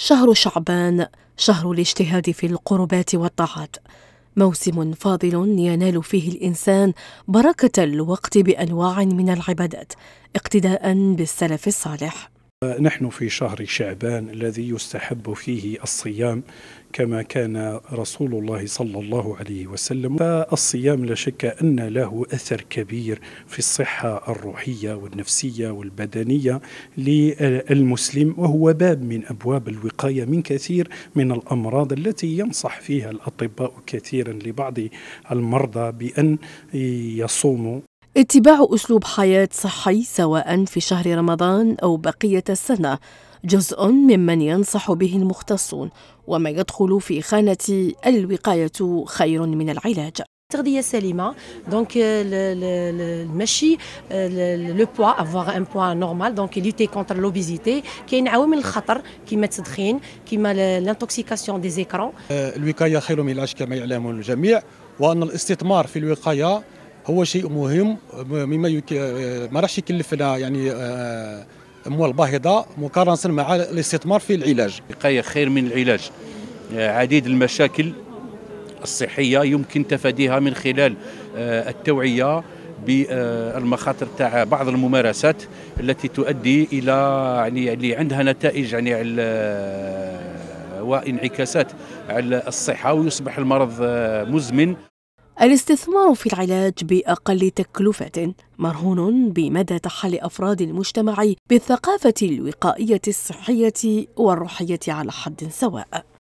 شهر شعبان شهر الاجتهاد في القربات والطاعات موسم فاضل ينال فيه الانسان بركه الوقت بانواع من العبادات اقتداء بالسلف الصالح نحن في شهر شعبان الذي يستحب فيه الصيام كما كان رسول الله صلى الله عليه وسلم فالصيام لا شك أن له أثر كبير في الصحة الروحية والنفسية والبدنية للمسلم وهو باب من أبواب الوقاية من كثير من الأمراض التي ينصح فيها الأطباء كثيرا لبعض المرضى بأن يصوموا اتباع أسلوب حياة صحي سواء في شهر رمضان أو بقية السنة جزء ممن ينصح به المختصون وما يدخل في خانة الوقاية خير من العلاج تغذية سليمة دونك المشي لو بوا افواغ ان بوا نورمال دونك ليتي كونتر لوبيزيتي كاين عوامل الخطر كيما التدخين كيما لانتوكسيكاسيون دي زيكرون الوقاية خير من العلاج كما يعلم الجميع وان الاستثمار في الوقاية هو شيء مهم مما يك... ما راحش يكلفنا يعني آه، اموال باهظه مقارنه مع الاستثمار في العلاج. الوقايه خير من العلاج. آه، عديد المشاكل الصحيه يمكن تفاديها من خلال آه، التوعيه بالمخاطر تاع بعض الممارسات التي تؤدي الى يعني اللي عندها نتائج يعني على وانعكاسات على الصحه ويصبح المرض مزمن الاستثمار في العلاج بأقل تكلفة مرهون بمدى تحلي أفراد المجتمع بالثقافة الوقائية الصحية والروحية على حد سواء